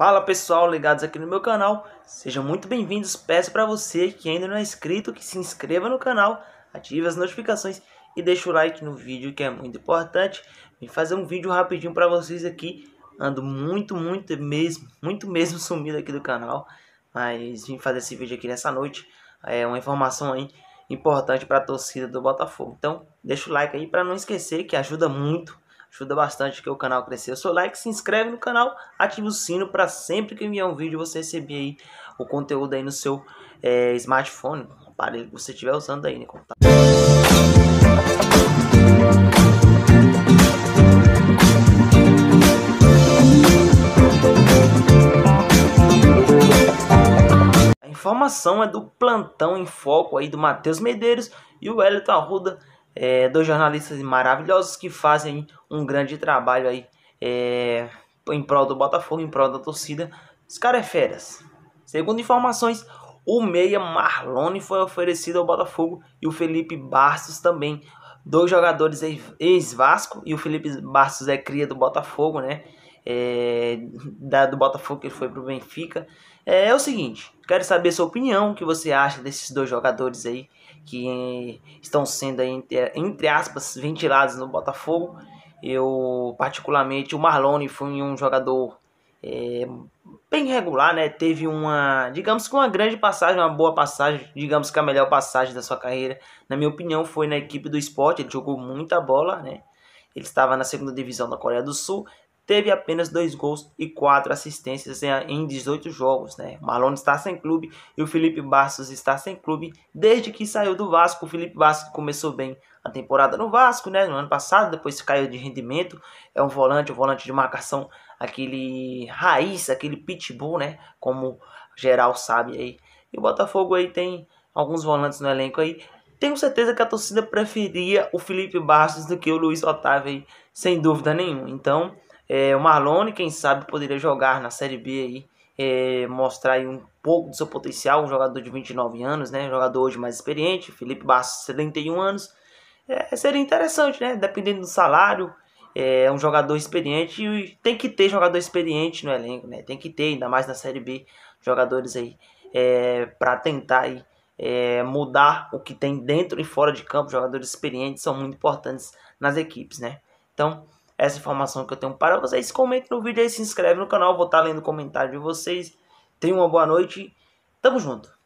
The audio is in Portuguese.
Fala pessoal, ligados aqui no meu canal, sejam muito bem-vindos. Peço para você que ainda não é inscrito que se inscreva no canal, ative as notificações e deixe o like no vídeo que é muito importante. Vim fazer um vídeo rapidinho para vocês aqui. Ando muito, muito mesmo, muito mesmo sumido aqui do canal, mas vim fazer esse vídeo aqui nessa noite. É uma informação aí importante para a torcida do Botafogo. Então, deixa o like aí para não esquecer que ajuda muito ajuda bastante que o canal crescer. seu like, se inscreve no canal, ativa o sino para sempre que enviar um vídeo você receber aí o conteúdo aí no seu é, smartphone, aparelho que você estiver usando aí, né? A informação é do plantão em foco aí do Matheus Medeiros e o Wellington Arruda é, dois jornalistas maravilhosos que fazem um grande trabalho aí é, em prol do Botafogo, em prol da torcida. Os caras é férias. Segundo informações, o meia Marlone foi oferecido ao Botafogo e o Felipe Bastos também. Dois jogadores ex-Vasco e o Felipe Bastos é cria do Botafogo, né? é, da, do Botafogo que ele foi para o Benfica. É, é, o seguinte, quero saber sua opinião, o que você acha desses dois jogadores aí que é, estão sendo, entre, entre aspas, ventilados no Botafogo. Eu, particularmente, o Marlone foi um jogador é, bem regular, né? Teve uma, digamos que uma grande passagem, uma boa passagem, digamos que a melhor passagem da sua carreira, na minha opinião, foi na equipe do esporte. Ele jogou muita bola, né? Ele estava na segunda divisão da Coreia do Sul, teve apenas dois gols e quatro assistências em 18 jogos. Né? Marlon está sem clube e o Felipe Bastos está sem clube desde que saiu do Vasco. O Felipe Bastos começou bem a temporada no Vasco, né? no ano passado, depois caiu de rendimento. É um volante, um volante de marcação, aquele raiz, aquele pitbull, né? como geral sabe aí. E o Botafogo aí tem alguns volantes no elenco aí. Tenho certeza que a torcida preferia o Felipe Bastos do que o Luiz Otávio, aí, sem dúvida nenhuma. Então, é, o Marlone, quem sabe, poderia jogar na Série B aí, é, mostrar aí um pouco do seu potencial, um jogador de 29 anos, né? jogador hoje mais experiente, Felipe Bastos, 71 anos. É, seria interessante, né? Dependendo do salário, é um jogador experiente e tem que ter jogador experiente no elenco, né? Tem que ter, ainda mais na Série B, jogadores aí é, para tentar aí, é, mudar o que tem dentro e fora de campo. Jogadores experientes são muito importantes nas equipes, né? Então, essa informação que eu tenho para vocês. Comente no vídeo e se inscreve no canal. Vou estar tá lendo comentário de vocês. Tenha uma boa noite. Tamo junto.